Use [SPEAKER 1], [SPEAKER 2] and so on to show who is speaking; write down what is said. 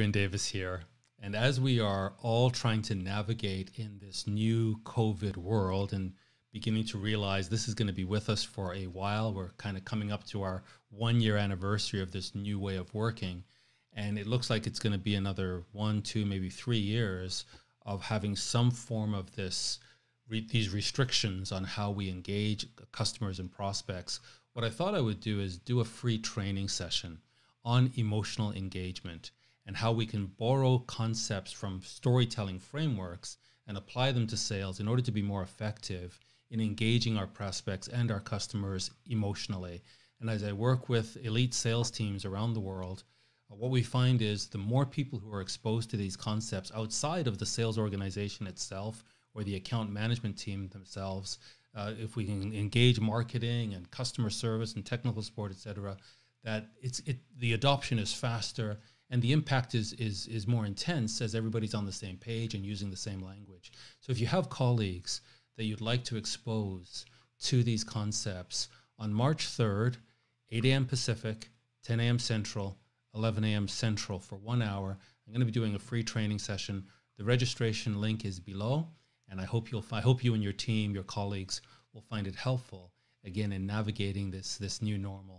[SPEAKER 1] Bryn Davis here. And as we are all trying to navigate in this new COVID world and beginning to realize this is going to be with us for a while, we're kind of coming up to our one year anniversary of this new way of working. And it looks like it's going to be another one, two, maybe three years of having some form of this these restrictions on how we engage customers and prospects, what I thought I would do is do a free training session on emotional engagement and how we can borrow concepts from storytelling frameworks and apply them to sales in order to be more effective in engaging our prospects and our customers emotionally. And as I work with elite sales teams around the world, uh, what we find is the more people who are exposed to these concepts outside of the sales organization itself or the account management team themselves, uh, if we can engage marketing and customer service and technical support, et cetera, that it's it, the adoption is faster and the impact is is is more intense as everybody's on the same page and using the same language. So if you have colleagues that you'd like to expose to these concepts on March 3rd, 8 a.m. Pacific, 10 a.m. Central, 11 a.m. Central for one hour. I'm going to be doing a free training session. The registration link is below, and I hope you'll I hope you and your team, your colleagues, will find it helpful again in navigating this this new normal